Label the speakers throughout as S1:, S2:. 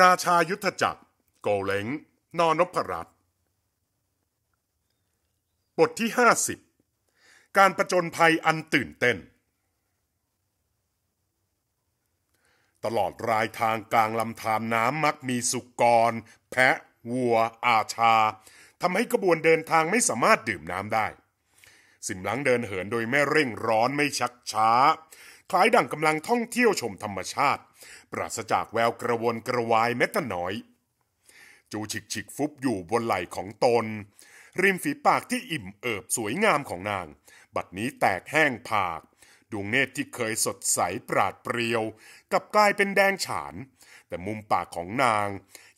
S1: ราชายุทธจักร โกเล้งนอนพพรัตบทที่ห้าสิบการประจนภัยอันตื่นเต้น ตลอดรายทางกลางลำธารน้ำมักมีสุกร แพะ วัว อาชาทำให้กระบวนเดินทางไม่สามารถดื่มน้ำได้ สิมหลังเดินเหินโดยไม่เร่งร้อนไม่ชักช้าคล้ายดั่งกำลังท่องเที่ยวชมธรรมชาติปราศจากแววกระวนกระวายแม้แต่น้อย จูฉิกฉิกฟุบอยู่บนไหล่ของตน ริมฝีปากที่อิ่มเอิบสวยงามของนาง บัดนี้แตกแห้งผากดวงเนตรที่เคยสดใสปราดเปรียวกับกลายเป็นแดงฉาน แต่มุมปากของนาง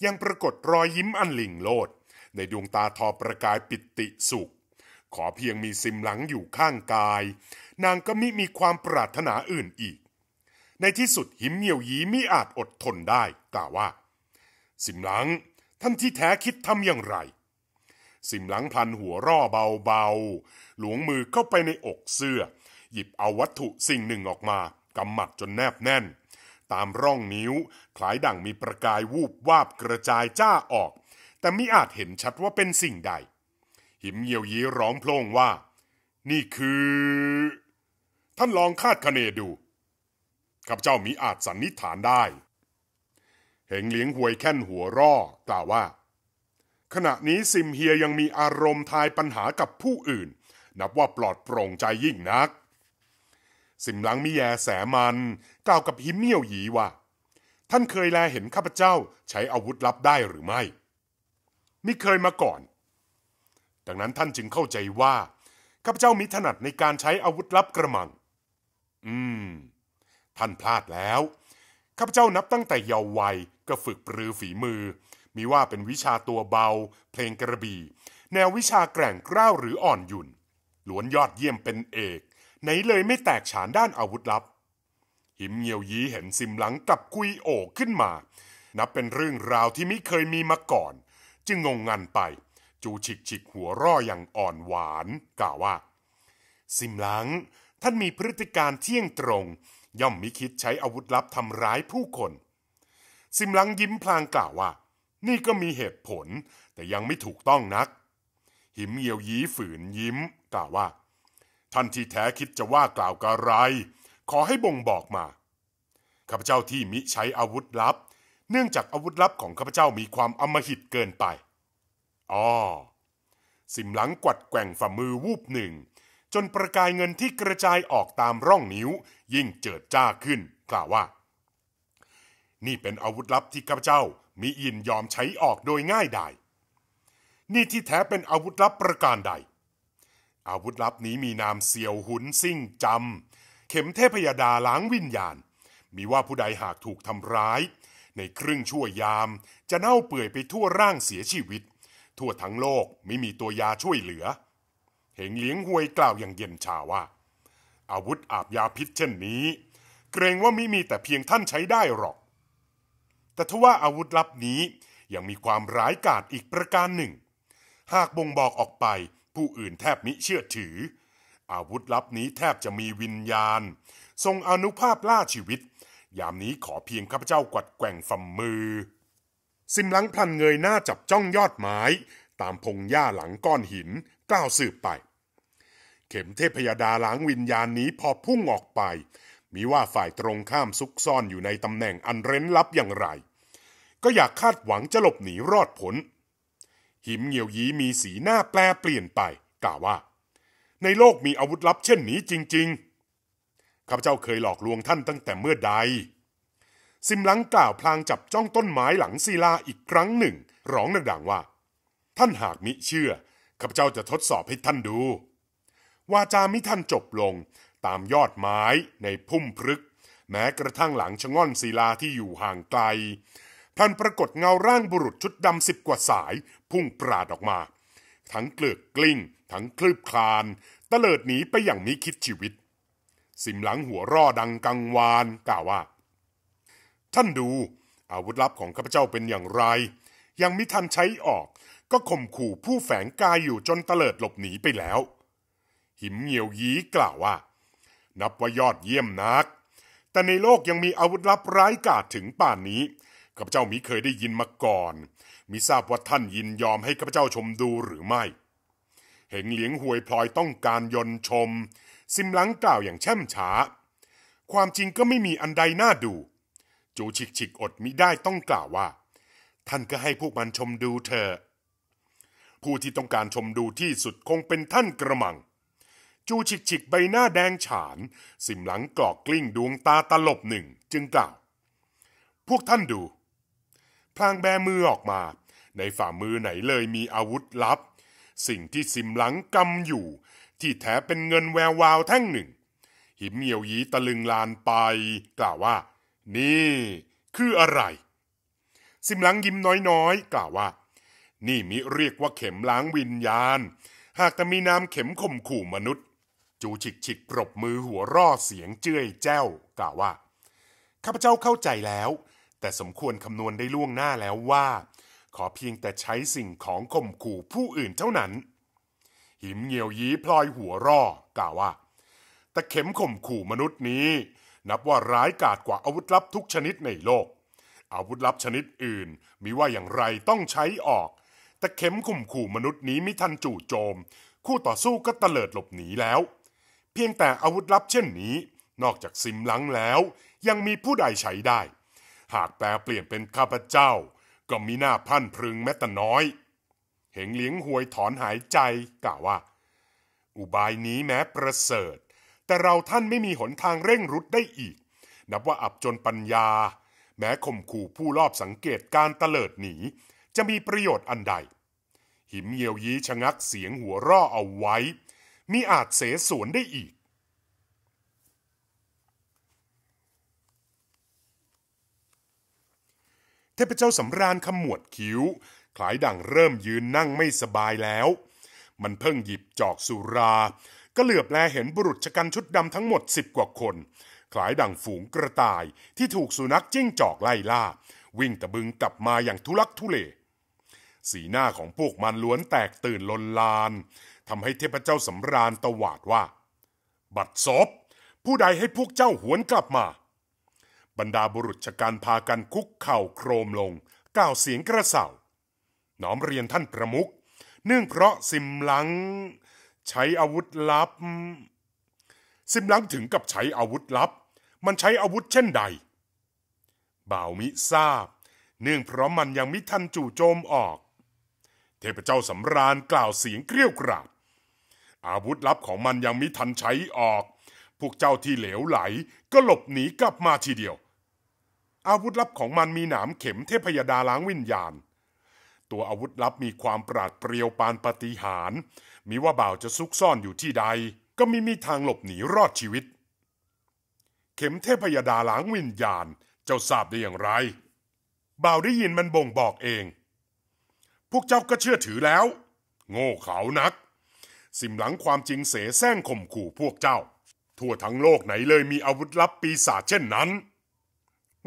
S1: ยังปรากฏรอยยิ้มอันหลิงโลด ในดวงตาทอประกายปิติสุข ขอเพียงมีซิมหลังอยู่ข้างกาย นางก็มิมีความปรารถนาอื่นอีกในที่สุดหิมเหี่ยวหยีมิอาจอดทนได้ กล่าวว่า สิมหลัง ท่านที่แท้คิดทำอย่างไร สิมหลังพันหัวร่อเบาๆ หลวงมือเข้าไปในอกเสื้อ หยิบเอาวัตถุสิ่งหนึ่งออกมากำหมัดจนแนบแน่น ตามร่องนิ้วคล้ายดั่งมีประกายวูบวาบกระจายจ้าออก แต่มิอาจเห็นชัดว่าเป็นสิ่งใด หิมเหี่ยวยีร้องโพลงว่า นี่คือ ท่านลองคาดคะเนดูข้าพเจ้ามิอาจสันนิษฐานได้ เหงเลี้ยงหวยแค่นหัวร่อกล่าวว่า ขณะนี้ซิมเฮียยังมีอารมณ์ทายปัญหากับผู้อื่น นับว่าปลอดโปร่งใจยิ่งนักซิมหลังมีแยแสมัน กล่าวกับฮิมเมียวหยีว่าท่านเคยแลเห็นข้าพเจ้าใช้อาวุธลับได้หรือไม่ไม่เคยมาก่อน ดังนั้นท่านจึงเข้าใจว่าข้าพเจ้ามีถนัดในการใช้อาวุธลับกระมัง อืมท่านพลาดแล้ว ข้าพเจ้านับตั้งแต่เยาว์วัยก็ฝึกปรือฝีมือ มีว่าเป็นวิชาตัวเบา เพลงกระบี่แนววิชาแกร่งกล้าวหรืออ่อนหยุ่น ล้วนยอดเยี่ยมเป็นเอก ไหนเลยไม่แตกฉานด้านอาวุธลับ หิมเหียวยีเห็นซิมหลังกับกุยโอกขึ้นมา นับเป็นเรื่องราวที่ไม่เคยมีมาก่อน จึงงงงันไป จูฉิกฉิกหัวร่ออย่างอ่อนหวาน กล่าวว่าซิมหลังท่านมีพฤติการเที่ยงตรงย่อมมิคิดใช้อาวุธลับทำร้ายผู้คนซิมลังยิ้มพลางกล่าวว่า นี่ก็มีเหตุผล แต่ยังไม่ถูกต้องนัก หิมเยียวยีฝืนยิ้มกล่าวว่า ท่านที่แท้คิดจะว่ากล่าวกะไร ขอให้บ่งบอกมา ข้าพเจ้าที่มิใช้อาวุธลับ เนื่องจากอาวุธลับของข้าพเจ้ามีความอมหิตเกินไป อ๋อ สิมหลังกวัดแกว่งฝ่ามือวูบหนึ่งจนประกายเงินที่กระจายออกตามร่องนิ้วยิ่งเจิดจ้าขึ้น กล่าวว่า นี่เป็นอาวุธลับที่ข้าพเจ้ามีอินยอมใช้ออกโดยง่ายดายนี่ที่แท้เป็นอาวุธลับประการใด อาวุธลับนี้มีนามเสี่ยวหุนซิ่งจำเข็มเทพยดาล้างวิญญาณ มีว่าผู้ใดหากถูกทำร้าย ในครึ่งชั่วยามจะเน่าเปื่อยไปทั่วร่างเสียชีวิต ทั่วทั้งโลกไม่มีตัวยาช่วยเหลือเหงเลี้ยงหวยกล่าวอย่างเย็นชาว่า อาวุธอาบยาพิษเช่นนี้ เกรงว่าไม่มีแต่เพียงท่านใช้ได้หรอก แต่ทว่าอาวุธลับนี้ยังมีความร้ายกาจอีกประการหนึ่ง หากบ่งบอกออกไปผู้อื่นแทบมิเชื่อถือ อาวุธลับนี้แทบจะมีวิญญาณ ทรงอนุภาพล่าชีวิต ยามนี้ขอเพียงข้าพเจ้ากวัดแกว่งฝ่ามือสิมลังพลันเงยหน้าจับจ้องยอดไม้ตามพงหญ้าหลังก้อนหินกล่าวสืบไป เข็มเทพยดาล้างวิญญาณนี้พอพุ่งออกไป มีว่าฝ่ายตรงข้ามซุกซ่อนอยู่ในตำแหน่งอันเร้นลับอย่างไร ก็อยากคาดหวังจะหลบหนีรอดผล หิมเหียวยีมีสีหน้าแปลเปลี่ยนไป กล่าวว่า ในโลกมีอาวุธลับเช่นนี้จริง ๆ ข้าพเจ้าเคยหลอกลวงท่านตั้งแต่เมื่อใด ซิมลังกล่าวพลางจับจ้องต้นไม้หลังศิลาอีกครั้งหนึ่งร้องดังๆว่า ท่านหากมิเชื่อข้าพเจ้าจะทดสอบให้ท่านดูวาจามิท่านจบลง ตามยอดไม้ในพุ่มพฤกแม้กระทั่งหลังชะง่อนศิลาที่อยู่ห่างไกลพันปรากฏเงาร่างบุรุษชุดดำสิบกว่าสาย พุ่งปราดออกมา ทั้งเกลือกกลิ้งทั้งคลืบคลาน ตะเลิดหนีไปอย่างมิคิดชีวิตสิมหลังหัวร่อดังกังวานกล่าวว่า ท่านดู อาวุธลับของข้าพเจ้าเป็นอย่างไร ยังมิทันใช้ออกก็ข่มขู่ผู้แฝงกายอยู่จนเตลิดหลบหนีไปแล้ว หิมเหนียวยีกล่าวว่า นับว่ายอดเยี่ยมนัก แต่ในโลกยังมีอาวุธลับร้ายกาจถึงป่านนี้ข้าพเจ้ามิเคยได้ยินมาก่อนมิทราบว่าท่านยินยอมให้ข้าพเจ้าชมดูหรือไม่ เหงเหลียงหวยพลอยต้องการยนชม ซิมหลังกล่าวอย่างแช่มช้า ความจริงก็ไม่มีอันใดน่าดู จูฉิกฉิกอดมิได้ต้องกล่าวว่า ท่านก็ให้พวกมันชมดูเถอะผู้ที่ต้องการชมดูที่สุดคงเป็นท่านกระมัง จูฉิกฉิกใบหน้าแดงฉานสิมหลังกรอกกลิ้งดวงตาตลบหนึ่ง จึงกล่าว พวกท่านดู พลางแบมือออกมา ในฝ่ามือไหนเลยมีอาวุธลับ สิ่งที่สิมหลังกำอยู่ ที่แท้เป็นเงินแวววาวแท่งหนึ่ง หิมเหี่ยวยีตะลึงลานไป กล่าวว่า นี่ คืออะไร สิมหลังยิ้มน้อยๆกล่าวว่านี่มิเรียกว่าเข็มล้างวิญญาณ หากแต่มีนามเข็มข่มขู่มนุษย์ จูฉิกฉิกปรบมือหัวร่อเสียงเจ้ยแจ้วกล่าวว่าข้าพเจ้าเข้าใจแล้ว แต่สมควรคำนวณได้ล่วงหน้าแล้วว่า ขอเพียงแต่ใช้สิ่งของข่มขู่ผู้อื่นเท่านั้น หิมเหียวยีพลอยหัวร่อกล่าวว่าแต่เข็มข่มขู่มนุษย์นี้ นับว่าร้ายกาจกว่าอาวุธลับทุกชนิดในโลก อาวุธลับชนิดอื่นมิว่าอย่างไรต้องใช้ออกแต่เข็มข่มขู่มนุษย์นี้มิทันจู่โจม คู่ต่อสู้ก็ตะเลิดหลบหนีแล้ว เพียงแต่อาวุธลับเช่นนี้ นอกจากซิมลังแล้ว ยังมีผู้ใดใช้ได้ หากแปลเปลี่ยนเป็นข้าพเจ้าก็มีหน้าพันพรึงแม้แต่น้อย เหงเลี้ยงหวยถอนหายใจกล่าวว่า อุบายนี้แม้ประเสริฐ แต่เราท่านไม่มีหนทางเร่งรุดได้อีก นับว่าอับจนปัญญา แม้ข่มขู่ผู้รอบสังเกตการตะเลิดหนีจะมีประโยชน์อันใด หิมเยียวยีชะงักเสียงหัวร่อเอาไว้ มิอาจเสสวนได้อีก เทพเจ้าสำราญขมวดคิ้ว คล้ายดั่งเริ่มยืนนั่งไม่สบายแล้ว มันเพิ่งหยิบจอกสุรา ก็เหลือบแลเห็นบุรุษชกันชุดดำทั้งหมดสิบกว่าคน คล้ายดังฝูงกระต่ายที่ถูกสุนัขจิ้งจอกไล่ล่า วิ่งตะบึงกลับมาอย่างทุลักทุเลสีหน้าของพวกมันล้วนแตกตื่นลนลานทำให้เทพเจ้าสำราญตวาดว่า บัดซบ ผู้ใดให้พวกเจ้าหวนกลับมา บรรดาบุรุษชการพากันคุกเข่าโครมลงกล่าวเสียงกระเสาน้อมเรียนท่านประมุข เนื่องเพราะสิมลังใช้อาวุธลับ สิมลังถึงกับใช้อาวุธลับ มันใช้อาวุธเช่นใด บ่าวมิทราบ เนื่องเพราะมันยังมิทันจู่โจมออกทพเจ้าสำราญกล่าวเสียงเกลี้ยวกราดอาวุธลับของมันยังมิทันใช้ออก พวกเจ้าที่เหลวไหลก็หลบหนีกลับมาทีเดียว อาวุธลับของมันมีหนามเข็มเทพยดาล้างวิญญาณ ตัวอาวุธลับมีความปราดเปรียวปานปฏิหารมิว่าบ่าวจะซุกซ่อนอยู่ที่ใด ก็มิมีทางหลบหนีรอดชีวิต เข็มเทพยดาล้างวิญญาณเจ้าทราบได้อย่างไร บ่าวได้ยินมันบ่งบอกเองพวกเจ้าก็เชื่อถือแล้ว โง่เขานัก สิมหลังความจริงเสแสร้งข่มขู่พวกเจ้า ทั่วทั้งโลกไหนเลยมีอาวุธลับปีศาจเช่นนั้น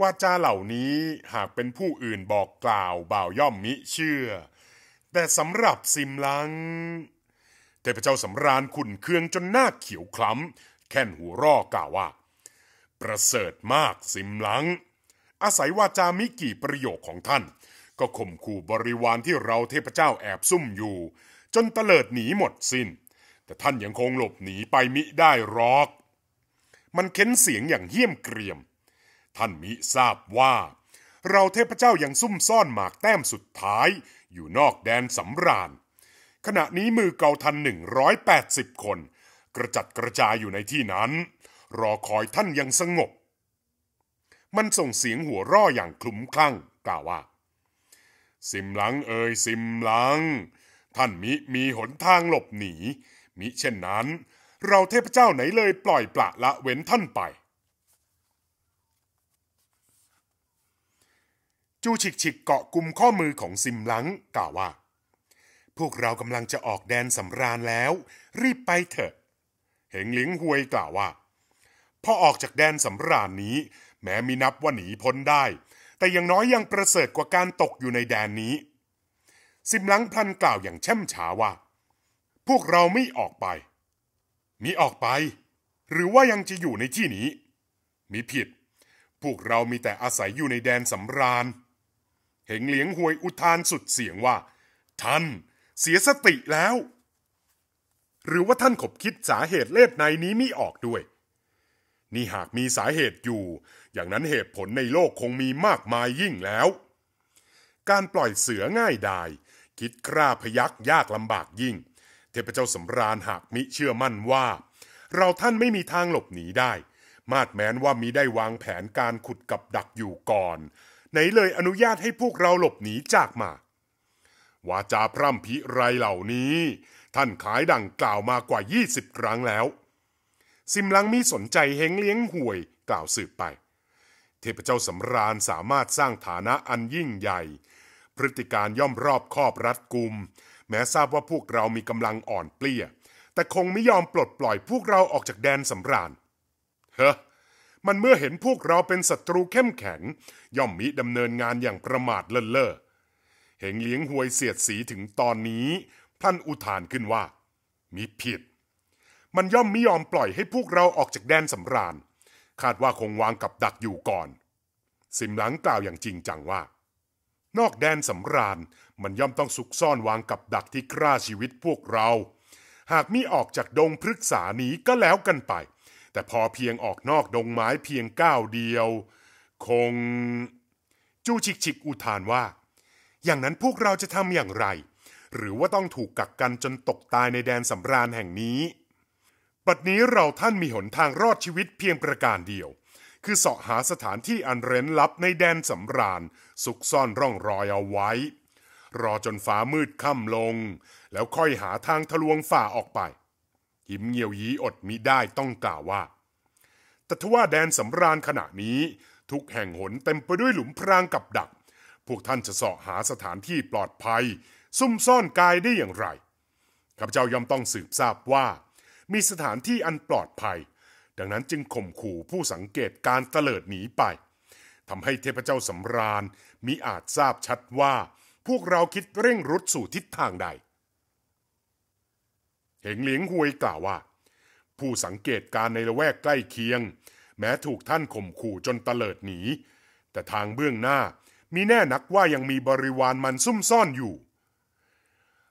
S1: วาจาเหล่านี้หากเป็นผู้อื่นบอกกล่าวบ่าวย่อมมิเชื่อ แต่สำหรับสิมหลังเทพเจ้าสำราญขุนเคืองจนหน้าเขียวคล้ำแค่นหัวร่อกล่าวว่า ประเสริฐมากสิมหลังอาศัยวาจามิกี่ประโยคของท่านก็ข่มขู่บริวารที่เราเทพเจ้าแอบซุ่มอยู่ จนเตลิดหนีหมดสิน้น แต่ท่านยังคงหลบหนีไปมิได้รอกมันเค้นเสียงอย่างเหี้ยมเกรียม ท่านมิทราบว่า เราเทพเจ้ายังซุ่มซ่อนหมากแต้มสุดท้าย อยู่นอกแดนสำราญขณะนี้มือเกาทันหนึ่งร้อยแปดสิบคน กระจัดกระจายอยู่ในที่นั้น รอคอยท่านยังสงบ มันส่งเสียงหัวร่ออย่างคลุ้มคลั่งกล่าวว่าสิมหลังเอ่ยสิมหลัง ท่านมิมีหนทางหลบหนี มิเช่นนั้น เราเทพเจ้าไหนเลยปล่อยปละละเว้นท่านไป จูฉิกฉิกเกาะกุมข้อมือของสิมหลังกล่าวว่า พวกเรากำลังจะออกแดนสำราญแล้ว รีบไปเถอะ เหงหลิงหวยกล่าวว่าพอออกจากแดนสำราญนี้ แม้มีนับว่าหนีพ้นได้แต่อย่างน้อยยังประเสริฐกว่าการตกอยู่ในแดนนี้ สิมลังพลันกล่าวอย่างเช่มฉาว่า พวกเราไม่ออกไป มีออกไป หรือว่ายังจะอยู่ในที่นี้ มีผิด พวกเรามีแต่อาศัยอยู่ในแดนสำราญ เหงเหลียงหวยอุทานสุดเสียงว่า ท่าน เสียสติแล้ว หรือว่าท่านขบคิดสาเหตุเล็บในนี้ไม่ออกด้วย นี่หากมีสาเหตุอยู่อย่างนั้นเหตุผลในโลกคงมีมากมายยิ่งแล้ว การปล่อยเสือง่ายดายคิดกล้าพยัก ยากลำบากยิ่ง เทพเจ้าสำราญหากมิเชื่อมั่นว่า เราท่านไม่มีทางหลบหนีได้ มาดแม้นว่ามิได้วางแผนการขุดกับดักอยู่ก่อน ไหนเลยอนุญาตให้พวกเราหลบหนีจากมา วาจาพร่ำพิไรเหล่านี้ ท่านขายดังกล่าวมากว่า 20 ครั้งแล้วซิมลังมีสนใจเฮงเลี้ยงห่วย กล่าวสืบไปทพเจ้าสำราญสามารถสร้างฐานะอันยิ่งใหญ่ พฤติการย่อมรอบคอบรัดกุม แม้ทราบว่าพวกเรา มีกำลังอ่อนเปลี้ย แต่คงไม่ยอมปลดปล่อยพวกเราออกจากแดนสำราญ เฮ้อมันเมื่อเห็นพวกเราเป็นศัตรูเข้มแข็ง ย่อมมิดำเนินงานอย่างประมาทเลินเล่อเหงเลี้ยงหวยเสียดสีถึงตอนนี้ ท่านอุทานขึ้นว่ามีผิด มันย่อมไม่ยอมปล่อยให้พวกเราออกจากแดนสำราญคาดว่าคงวางกับดักอยู่ก่อน สิมหลังกล่าวอย่างจริงจังว่า นอกแดนสำราญมันย่อมต้องซุกซ่อนวางกับดักที่กล้าชีวิตพวกเรา หากมิออกจากดงพฤกษานี้ก็แล้วกันไป แต่พอเพียงออกนอกดงไม้เพียงก้าวเดียว คง จูชิกชิกอุทานว่า อย่างนั้นพวกเราจะทำอย่างไร หรือว่าต้องถูกกักกันจนตกตายในแดนสำราญแห่งนี้ปัจจุบันเราท่านมีหนทางรอดชีวิตเพียงประการเดียว คือเสาะหาสถานที่อันเร้นลับในแดนสำราญซุกซ่อนร่องรอยเอาไว้ รอจนฟ้ามืดค่ำลง แล้วค่อยหาทางทะลวงฝ่าออกไปหิมเงียวยีอดมิได้ต้องกล่าวว่า แต่ทว่าแดนสำราญขณะนี้ ทุกแห่งหนเต็มไปด้วยหลุมพรางกับดักพวกท่านจะเสาะหาสถานที่ปลอดภัย ซุ่มซ่อนกายได้อย่างไรข้าพเจ้าย่อมต้องสืบทราบว่ามีสถานที่อันปลอดภัย ดังนั้นจึงข่มขู่ผู้สังเกตการเตลิดหนีไปทำให้เทพเจ้าสำราญมิอาจทราบชัดว่า พวกเราคิดเร่งรุดสู่ทิศทางใด เหงเหลียงหวยกล่าวว่า ผู้สังเกตการในละแวกใกล้เคียง แม้ถูกท่านข่มขู่จนเตลิดหนี แต่ทางเบื้องหน้ามีแน่นักว่ายังมีบริวารมันซุ่มซ่อนอยู่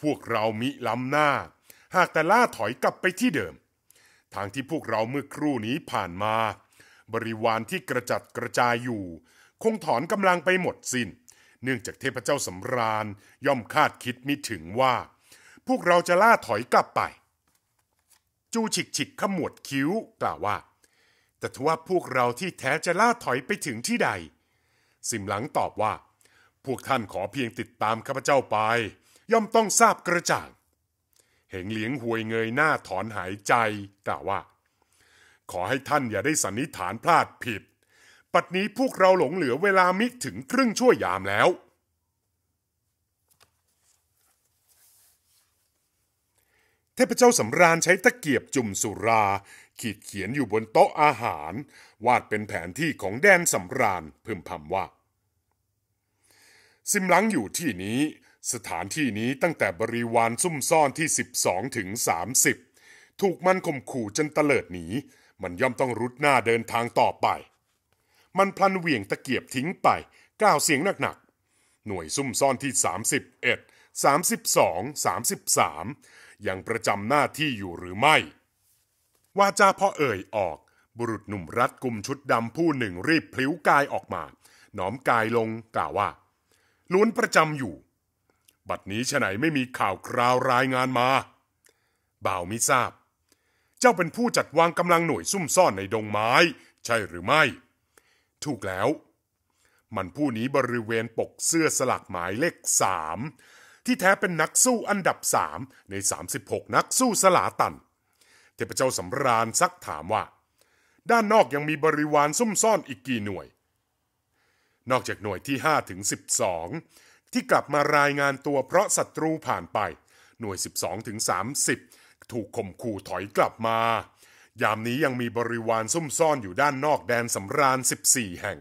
S1: พวกเรามิล้ำหน้าหากแต่ล่าถอยกลับไปที่เดิม ทางที่พวกเราเมื่อครู่นี้ผ่านมา บริวารที่กระจัดกระจายอยู่ คงถอนกำลังไปหมดสิน้น เนื่องจากเทพเจ้าสำราญย่อมคาดคิดมิถึงว่า พวกเราจะล่าถอยกลับไป จูฉิกฉิกขมวดคิ้ว กล่าวว่า แต่ทว่าพวกเราที่แท้จะล่าถอยไปถึงที่ใดสิมหลังตอบว่า พวกท่านขอเพียงติดตามข้าพเจ้าไป ย่อมต้องทราบกระจ่างเหงเหลียงหวยเงยหน้าถอนหายใจกล่าวว่า ขอให้ท่านอย่าได้สันนิษฐานพลาดผิด ปัดนี้พวกเราหลงเหลือเวลามิถึงครึ่งชั่วยามแล้ว เทพเจ้าสำราญใช้ตะเกียบจุ่มสุรา ขีดเขียนอยู่บนโต๊ะอาหาร วาดเป็นแผนที่ของแดนสำราญพึมพำว่า ซิมลังอยู่ที่นี้สถานที่นี้ตั้งแต่บริวารซุ่มซ่อนที่สสิบองถึงสสามิบถูกมันข่มขู่จนเตลิดหนีมันย่อมต้องรุดหน้าเดินทางต่อไป มันพลันเหวี่ยงตะเกียบทิ้งไปก้าวเสียงหนักๆ หน่วยซุ่มซ่อนที่สสสสสสาาามมมิิบบเออ็ดงสิบสามยังประจำหน้าที่อยู่หรือไม่วาจาพอเอ่ยออก บุรุษหนุ่มรัดกุมชุดดำผู้หนึ่งรีบพลิ้วกายออกมาน้อมกายลงกล่าวว่าล้วนประจำอยู่บัดนี้ฉไหนไม่มีข่าวคราวรายงานมา บ่าวมิทราบ เจ้าเป็นผู้จัดวางกำลังหน่วย ซุ่มซ่อน ในดงไม้ ใช่หรือไม่ ถูกแล้ว มันผู้นี้บริเวณปกเสื้อสลักหมายเลขสามที่แท้เป็นนักสู้อันดับสามใน 36 นักสู้สลาตัน เทพเจ้าสำราญซักถามว่า ด้านนอกยังมีบริวารซุ่มซ่อนอีกกี่หน่วย นอกจากหน่วยที่5ถึง12ที่กลับมารายงานตัวเพราะศัตรูผ่านไป หน่วย 12 ถึง 30 ถูกข่มขู่ถอยกลับมา ยามนี้ยังมีบริวารซุ่มซ่อนอยู่ด้านนอกแดนสำราญ 14 แห่ง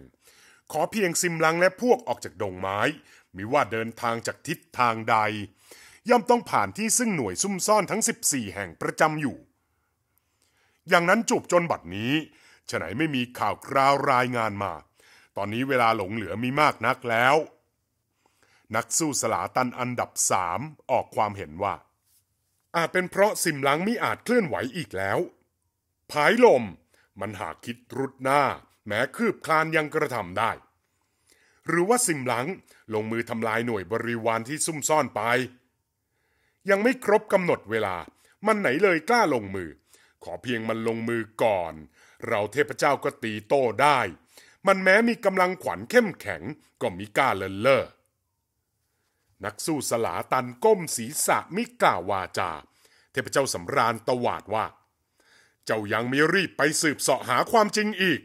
S1: ขอเพียงซิมลังและพวกออกจากดงไม้มิว่าเดินทางจากทิศทางใด ย่อมต้องผ่านที่ซึ่งหน่วยซุ่มซ่อนทั้ง 14 แห่งประจำอยู่ อย่างนั้นจูบจนบัดนี้ ฉะไหนไม่มีข่าวคราวรายงานมา ตอนนี้เวลาหลงเหลือมีมากนักแล้วนักสู้สลาตันอันดับสามออกความเห็นว่า อาจเป็นเพราะสิมลังมิอาจเคลื่อนไหวอีกแล้วผายลม มันหากคิดรุดหน้า แม้คืบคลานยังกระทำได้ หรือว่าสิมหลังลงมือทำลายหน่วยบริวารที่ซุ่มซ่อนไป ยังไม่ครบกำหนดเวลา มันไหนเลยกล้าลงมือ ขอเพียงมันลงมือก่อน เราเทพเจ้าก็ตีโต้ได้ มันแม้มีกำลังขวัญเข้มแข็งก็มิกล้าเลินเล่อนักสู้สลาตันก้มศีรษะมิกล่าววาจา เทพเจ้าสำราญตวาดว่า เจ้ายังไม่รีบไปสืบเสาะหาความจริงอีก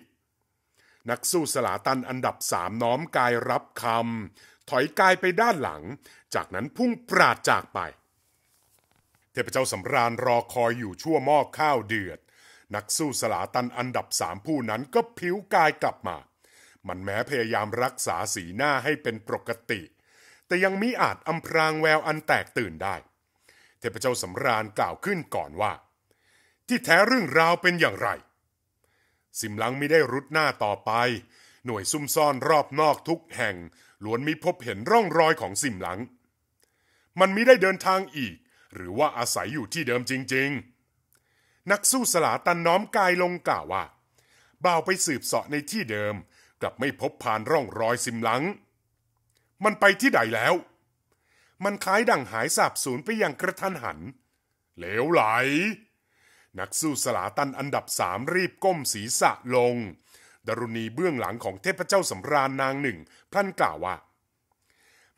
S1: นักสู้สลาตันอันดับสามน้อมกายรับคำถอยกายไปด้านหลัง จากนั้นพุ่งปราดจากไป เทพเจ้าสำราญรอคอยอยู่ชั่วหม้อข้าวเดือด นักสู้สลาตันอันดับสามผู้นั้นก็ผิวกายกลับมา มันแม้พยายามรักษาสีหน้าให้เป็นปกติแต่ยังมิอาจอำพรางแววอันแตกตื่นได้ เทพเจ้าสำราญกล่าวขึ้นก่อนว่า ที่แท้เรื่องราวเป็นอย่างไรสิมลังไม่ได้รุดหน้าต่อไป หน่วยซุ่มซ่อนรอบนอกทุกแห่งล้วนมิพบเห็นร่องรอยของสิมหลัง มันมิได้เดินทางอีก หรือว่าอาศัยอยู่ที่เดิมจริง ๆ นักสู้สลาตันน้อมกายลงกล่าวว่าบ่าวไปสืบเสาะในที่เดิมกลับไม่พบผ่านร่องรอยสิมหลังมันไปที่ใดแล้ว มันคล้ายดังหายสาบสูญไปอย่างกระทันหัน เหลวไหล นักสู้สลาตันอันดับสามรีบก้มศีรษะลง ดรุณีเบื้องหลังของเทพเจ้าสำราญนางหนึ่งพลันกล่าวว่า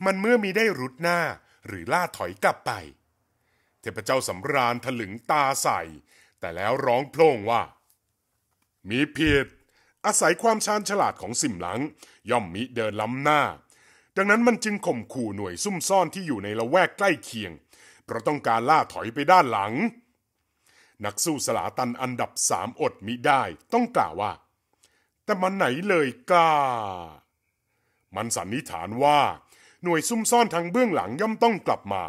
S1: มันเมื่อมีได้รุดหน้าหรือล่าถอยกลับไป เทพเจ้าสำราญถลึงตาใส่ แต่แล้วร้องโพล่งว่า มีผิดอาศัยความชาญฉลาดของสิมหลังย่อมมิเดินล้ำหน้าดังนั้นมันจึงข่มขู่หน่วยซุ่มซ่อนที่อยู่ในละแวกใกล้เคียง เพราะต้องการล่าถอยไปด้านหลังนักสู้สลาตันอันดับสามอดมิได้ ต้องกล่าวว่า แต่มันไหนเลยกล้ามันสันนิษฐานว่า หน่วยซุ่มซ่อนทางเบื้องหลังย่อมต้องกลับมา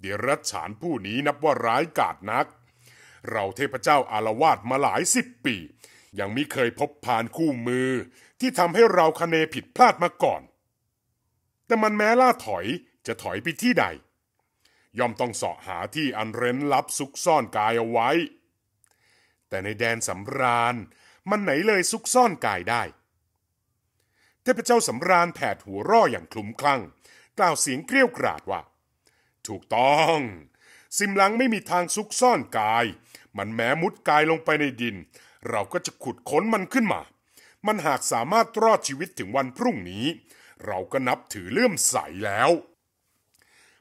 S1: เดรัจฉานผู้นี้นับว่าร้ายกาจนัก เราเทพเจ้าอารวาสมาหลายสิบปี ยังมิเคยพบผ่านคู่มือที่ทำให้เราคเนผิดพลาดมาก่อนแต่มันแม้ล่าถอยจะถอยไปที่ใดย่อมต้องเสาะหาที่อันเร้นลับซุกซ่อนกายเอาไว้ แต่ในแดนสำราญมันไหนเลยซุกซ่อนกายได้ เทพเจ้าสำราญแผดหัวร่ออย่างคลุ้มคลั่ง กล่าวเสียงเกรี้ยวกราดว่าถูกต้องซิมลังไม่มีทางซุกซ่อนกาย มันแม้มุดกายลงไปในดิน เราก็จะขุดค้นมันขึ้นมา มันหากสามารถรอดชีวิตถึงวันพรุ่งนี้เราก็นับถือเลื่อมใสแล้ว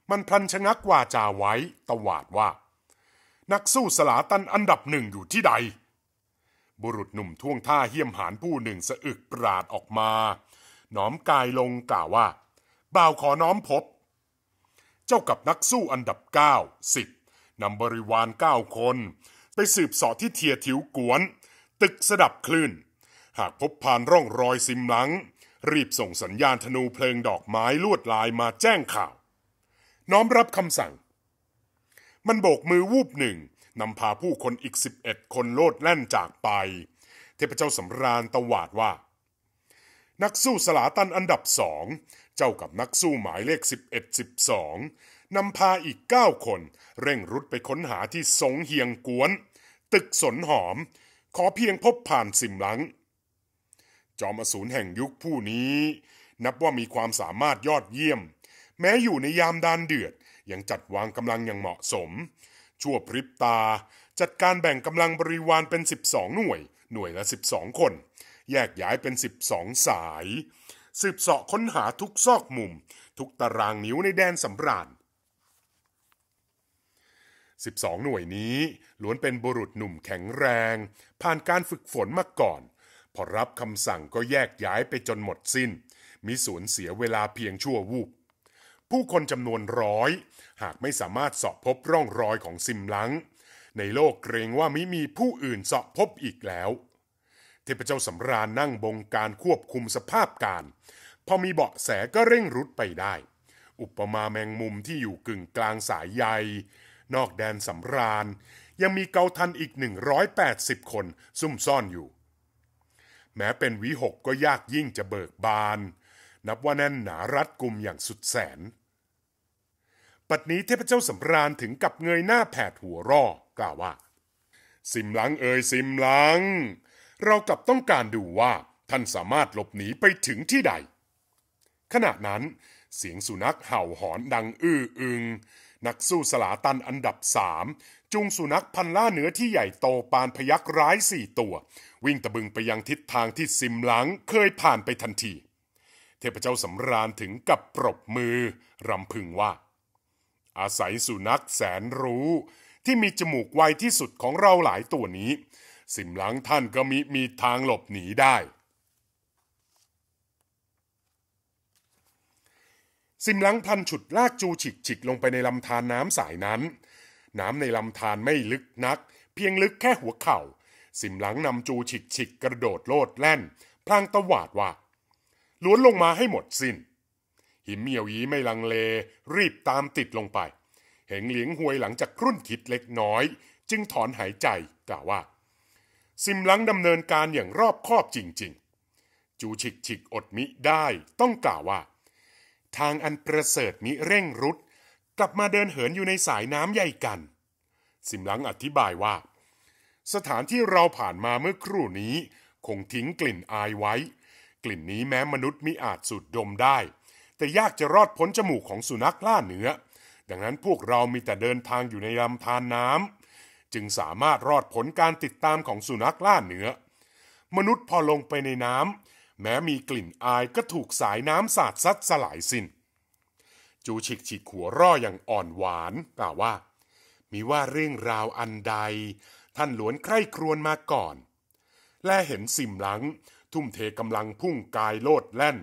S1: มันพลันชะงักวาจาไว้ตวาดว่า นักสู้สลาตันอันดับหนึ่งอยู่ที่ใด บุรุษหนุ่มท่วงท่าเหี้ยมหานผู้หนึ่งสะอึกปราดออกมา น้อมกายลงกล่าวว่าบ่าวขอน้อมพบ เจ้ากับนักสู้อันดับ9 10นำบริวาร9คน ไปสืบสอที่เทียถิวกวน ตึกสดับคลื่น หากพบผ่านร่องรอยซิมหลังรีบส่งสัญญาณธนูเพลิงดอกไม้ลวดลายมาแจ้งข่าว น้อมรับคำสั่ง มันโบกมือวูบหนึ่งนำพาผู้คนอีกสิบเอ็ดคนโลดแล่นจากไป เทพเจ้าสำราญตวาดว่า นักสู้สลาตันอันดับสองเจ้ากับนักสู้หมายเลข11 12นำพาอีก9คน เร่งรุดไปค้นหาที่สงเฮียงกวน ตึกสนหอม ขอเพียงพบผ่านสิมหลังจอมอสูรแห่งยุคผู้นี้ นับว่ามีความสามารถยอดเยี่ยม แม้อยู่ในยามดานเดือดยังจัดวางกำลังอย่างเหมาะสม ชั่วพริบตา จัดการแบ่งกำลังบริวารเป็น 12 หน่วย หน่วยละ 12 คน แยกย้ายเป็น 12 สาย สืบเสาะค้นหาทุกซอกมุม ทุกตารางนิ้วในแดนสำราญ 12 หน่วยนี้ล้วนเป็นบุรุษหนุ่มแข็งแรง ผ่านการฝึกฝนมาก่อนพอรับคำสั่งก็แยกย้ายไปจนหมดสิน้นมิสูญเสียเวลาเพียงชั่ววูบ ผู้คนจำนวนร้อย หากไม่สามารถสอบพบร่องรอยของซิมลัง ในโลกเกรงว่าไม่มีผู้อื่นสอบพบอีกแล้ว เทพเจ้าสำราญนั่งบงการควบคุมสภาพการ พอมีเบาะแสก็เร่งรุดไปได้ อุปมาแมงมุมที่อยู่กึ่งกลางสายใย นอกแดนสำราญ ยังมีเกาทันอีก 180 คนซุ่มซ่อนอยู่แม้เป็นวิหกก็ยากยิ่งจะเบิกบาน นับว่าแน่นหนารัดกุมอย่างสุดแสน ปัดนี้เทพเจ้าสำราญถึงกับเงยหน้าแผดหัวร่อกล่าวว่าสิมหลังเอ่ยสิมหลัง เรากลับต้องการดูว่า ท่านสามารถหลบหนีไปถึงที่ใด ขณะนั้น เสียงสุนัขเห่าหอนดังอื้ออึงนักสู้สลาตันอันดับสามจุงสุนัขพันล่าเหนือที่ใหญ่โตปานพยักร้ายสี่ตัว วิ่งตะบึงไปยังทิศทางที่ซิมหลังเคยผ่านไปทันที เทพเจ้าสำราญถึงกับปรบมือ รำพึงว่า อาศัยสุนัขแสนรู้ ที่มีจมูกไวที่สุดของเราหลายตัวนี้ สิมหลังท่านก็มีมีทางหลบหนีได้ซิมลังพันฉุดลากจูฉิกฉิกลงไปในลำธารน้ำสายนั้น น้ำในลำธารไม่ลึกนัก เพียงลึกแค่หัวเข่า สิมลังนำจูฉิกฉิกกระโดดโลดแล่น พลางตวาดว่า ล้วนลงมาให้หมดสิน้นหิมเมียวยีไม่ลังเล รีบตามติดลงไป เหงเหลียงหวยหลังจากครุ่นคิดเล็กน้อย จึงถอนหายใจกล่าวว่าซิมลังดำเนินการอย่างรอบคอบจริงๆ จูฉิกฉิกอดมิได้ต้องกล่าวว่าทางอันประเสริฐมิเร่งรุดกลับมาเดินเหินอยู่ในสายน้ำใหญ่กันสิมลังอธิบายว่า สถานที่เราผ่านมาเมื่อครู่นี้ คงทิ้งกลิ่นอายไว้ กลิ่นนี้แม้มนุษย์มิอาจสูดดมได้ แต่ยากจะรอดพ้นจมูกของสุนัขล่าเนื้อ ดังนั้นพวกเรามีแต่เดินทางอยู่ในลำธารน้ำจึงสามารถรอดพ้นการติดตามของสุนัขล่าเนื้อมนุษย์พอลงไปในน้ำแม้มีกลิ่นอายก็ถูกสายน้ำสาดซัดสลายสิน้น จูฉิกฉีกหัวร่ออย่างอ่อนหวานกล่าวว่า มีว่าเรื่องราวอันใด ท่านหลวนใคร่ครวญมาก่อน และเห็นสิมหลัง ทุ่มเทกำลังพุ่งกายโลดแล่น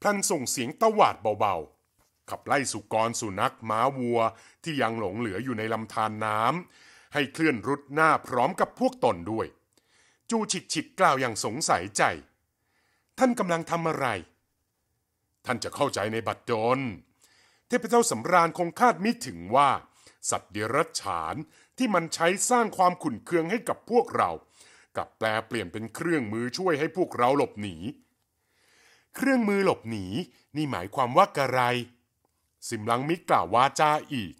S1: พลันส่งเสียงตะหวาดเบาๆ ขับไล่สุกรสุนัขม้าวัวที่ยังหลงเหลืออยู่ในลำธารนน้ำ ให้เคลื่อนรุดหน้าพร้อมกับพวกตนด้วย จูฉิกฉิกกล่าวอย่างสงสัยใจท่านกำลังทำอะไร ท่านจะเข้าใจในบัดดล เทพเจ้าสำราญคงคาดมิถึงว่า สัตว์เดรัจฉานที่มันใช้สร้างความขุ่นเคืองให้กับพวกเรา กับแปลเปลี่ยนเป็นเครื่องมือช่วยให้พวกเราหลบหนี เครื่องมือหลบหนีนี่หมายความว่าอะไรสิมลังมิกล่าววาจาอีก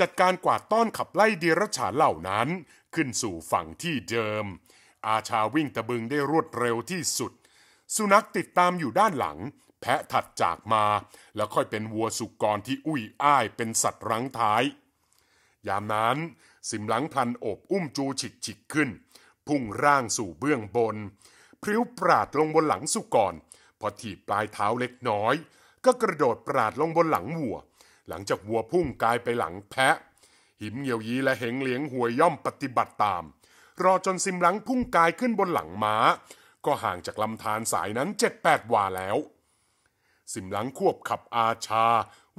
S1: จัดการกวาดต้อนขับไล่เดรัจฉานเหล่านั้นขึ้นสู่ฝั่งที่เดิม อาชาวิ่งตะบึงได้รวดเร็วที่สุดสุนัขติดตามอยู่ด้านหลัง แพะถัดจากมา แล้วค่อยเป็นวัวสุกรที่อุ้ยอ้ายเป็นสัตว์รังท้าย ยามนั้นสิมหลังพันโอบอุ้มจูฉิกฉิกขึ้น พุ่งร่างสู่เบื้องบน พริ้วปราดลงบนหลังสุกร พอถีบปลายเท้าเล็กน้อย ก็กระโดดปราดลงบนหลังวัว หลังจากวัวพุ่งกายไปหลังแพะ หิมเหียวยีและเหงเหลียงหวยย่อมปฏิบัติตาม รอจนสิมหลังพุ่งกายขึ้นบนหลังมา้าก็ห่างจากลำธารสายนั้นเจ็ดแปดวาแล้ว สิมหลังควบขับอาชา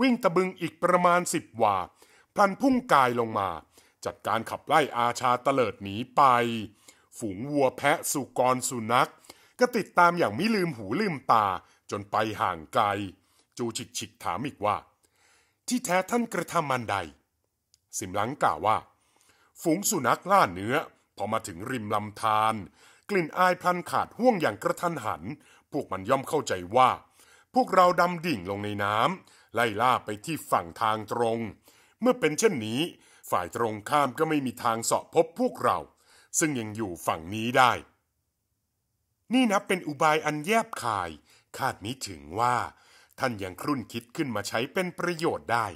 S1: วิ่งตะบึงอีกประมาณสิบวาพลันพุ่งกายลงมา จัดการขับไล่อาชาเตลิดหนีไป ฝูงวัวแพะสุกรสุนักก็ติดตามอย่างไม่ลืมหูลืมตาจนไปห่างไกล จูฉิกฉิกถามอีกว่า ที่แท้ท่านกระทำมันใดสิมหลังกล่าวว่า ฝูงสุนัขล่าเนื้อพอมาถึงริมลำธารกลิ่นอายพลันขาดห่วงอย่างกระทันหัน พวกมันย่อมเข้าใจว่า พวกเราดำดิ่งลงในน้ำไล่ล่าไปที่ฝั่งทางตรง เมื่อเป็นเช่นนี้ ฝ่ายตรงข้ามก็ไม่มีทางเสาะพบพวกเรา ซึ่งยังอยู่ฝั่งนี้ได้ นี่นับเป็นอุบายอันแยบคาย คาดมิถึงว่า ท่านยังครุ่นคิดขึ้นมาใช้เป็นประโยชน์ได้